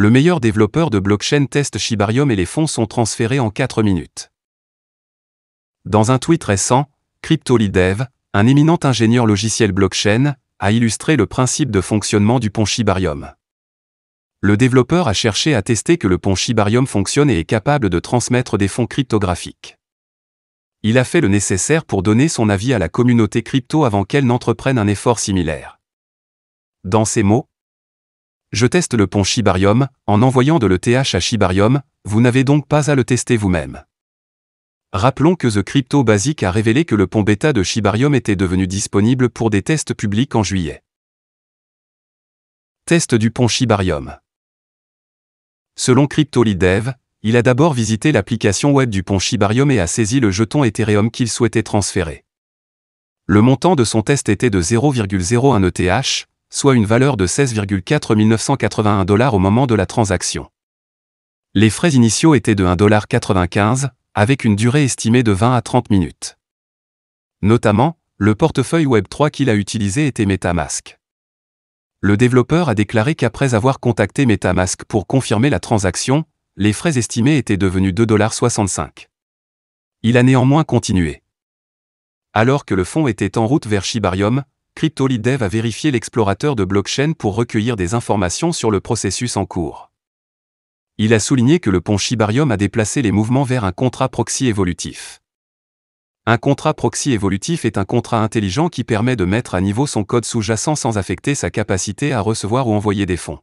le meilleur développeur de blockchain teste Shibarium et les fonds sont transférés en 4 minutes. Dans un tweet récent, CryptoLidev, un éminent ingénieur logiciel blockchain, a illustré le principe de fonctionnement du pont Shibarium. Le développeur a cherché à tester que le pont Shibarium fonctionne et est capable de transmettre des fonds cryptographiques. Il a fait le nécessaire pour donner son avis à la communauté crypto avant qu'elle n'entreprenne un effort similaire. Dans ces mots, je teste le pont Shibarium, en envoyant de l'ETH à Shibarium, vous n'avez donc pas à le tester vous-même. Rappelons que The Crypto Basic a révélé que le pont bêta de Shibarium était devenu disponible pour des tests publics en juillet. Test du pont Shibarium. Selon CryptoLeadDev, il a d'abord visité l'application web du pont Shibarium et a saisi le jeton Ethereum qu'il souhaitait transférer. Le montant de son test était de 0,01 ETH, soit une valeur de 16,4981 dollars au moment de la transaction. Les frais initiaux étaient de 1,95$, avec une durée estimée de 20 à 30 minutes. Notamment, le portefeuille Web3 qu'il a utilisé était Metamask. Le développeur a déclaré qu'après avoir contacté Metamask pour confirmer la transaction, les frais estimés étaient devenus 2,65$. Il a néanmoins continué. Alors que le fonds était en route vers Shibarium, CryptoLeadDev a vérifié l'explorateur de blockchain pour recueillir des informations sur le processus en cours. Il a souligné que le pont Shibarium a déplacé les mouvements vers un contrat proxy évolutif. Un contrat proxy évolutif est un contrat intelligent qui permet de mettre à niveau son code sous-jacent sans affecter sa capacité à recevoir ou envoyer des fonds.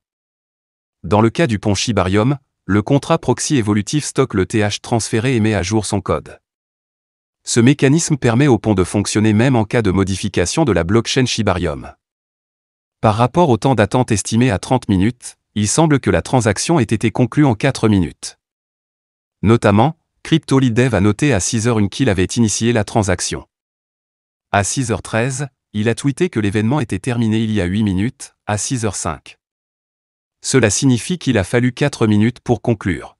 Dans le cas du pont Shibarium, le contrat proxy évolutif stocke le TH transféré et met à jour son code. Ce mécanisme permet au pont de fonctionner même en cas de modification de la blockchain Shibarium. Par rapport au temps d'attente estimé à 30 minutes, il semble que la transaction ait été conclue en 4 minutes. Notamment, Cryptolidev a noté à 6h une qu'il avait initié la transaction. À 6h13, il a tweeté que l'événement était terminé il y a 8 minutes, à 6h05. Cela signifie qu'il a fallu 4 minutes pour conclure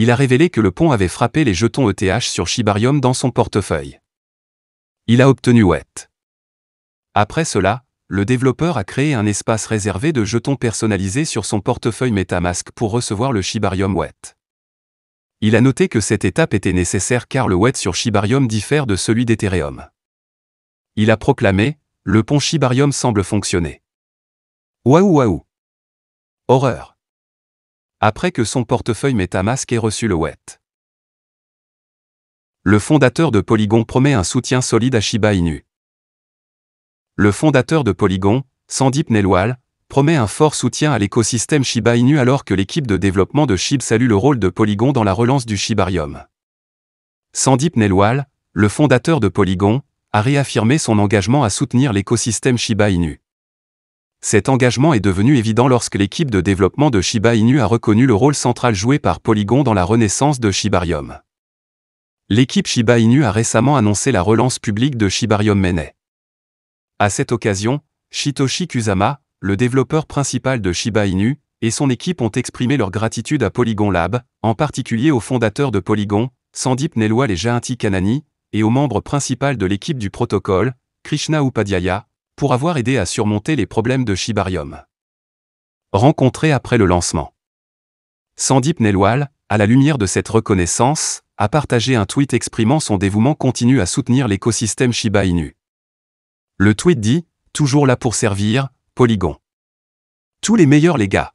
il a révélé que le pont avait frappé les jetons ETH sur Shibarium dans son portefeuille. Il a obtenu WET. Après cela, le développeur a créé un espace réservé de jetons personnalisés sur son portefeuille Metamask pour recevoir le Shibarium WET. Il a noté que cette étape était nécessaire car le WET sur Shibarium diffère de celui d'Ethereum. Il a proclamé Le pont Shibarium semble fonctionner. Waouh waouh Horreur après que son portefeuille MetaMask ait reçu le WET. Le fondateur de Polygon promet un soutien solide à Shiba Inu. Le fondateur de Polygon, Sandip Nelwal, promet un fort soutien à l'écosystème Shiba Inu alors que l'équipe de développement de SHIB salue le rôle de Polygon dans la relance du Shibarium. Sandip Nelwal, le fondateur de Polygon, a réaffirmé son engagement à soutenir l'écosystème Shiba Inu. Cet engagement est devenu évident lorsque l'équipe de développement de Shiba Inu a reconnu le rôle central joué par Polygon dans la renaissance de Shibarium. L'équipe Shiba Inu a récemment annoncé la relance publique de Shibarium Mene. À cette occasion, Shitoshi Kusama, le développeur principal de Shiba Inu, et son équipe ont exprimé leur gratitude à Polygon Lab, en particulier aux fondateurs de Polygon, Sandip Nelwal et Jainti Kanani, et aux membres principal de l'équipe du protocole, Krishna Upadhyaya, pour avoir aidé à surmonter les problèmes de Shibarium. Rencontré après le lancement. Sandip Nelwal, à la lumière de cette reconnaissance, a partagé un tweet exprimant son dévouement continu à soutenir l'écosystème Shiba Inu. Le tweet dit Toujours là pour servir, Polygon. Tous les meilleurs les gars.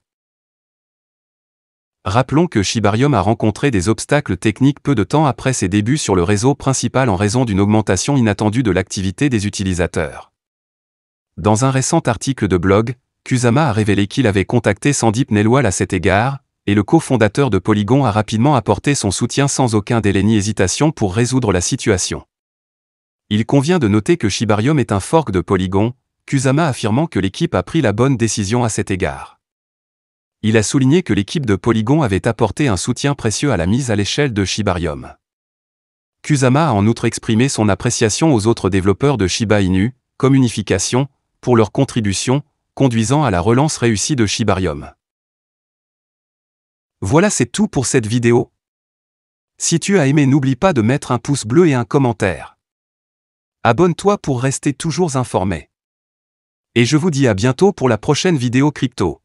Rappelons que Shibarium a rencontré des obstacles techniques peu de temps après ses débuts sur le réseau principal en raison d'une augmentation inattendue de l'activité des utilisateurs. Dans un récent article de blog, Kusama a révélé qu'il avait contacté Sandip Nelwal à cet égard, et le cofondateur de Polygon a rapidement apporté son soutien sans aucun délai ni hésitation pour résoudre la situation. Il convient de noter que Shibarium est un fork de Polygon, Kusama affirmant que l'équipe a pris la bonne décision à cet égard. Il a souligné que l'équipe de Polygon avait apporté un soutien précieux à la mise à l'échelle de Shibarium. Kusama a en outre exprimé son appréciation aux autres développeurs de Shiba Inu, comme Unification, pour leur contribution, conduisant à la relance réussie de Shibarium. Voilà c'est tout pour cette vidéo. Si tu as aimé n'oublie pas de mettre un pouce bleu et un commentaire. Abonne-toi pour rester toujours informé. Et je vous dis à bientôt pour la prochaine vidéo crypto.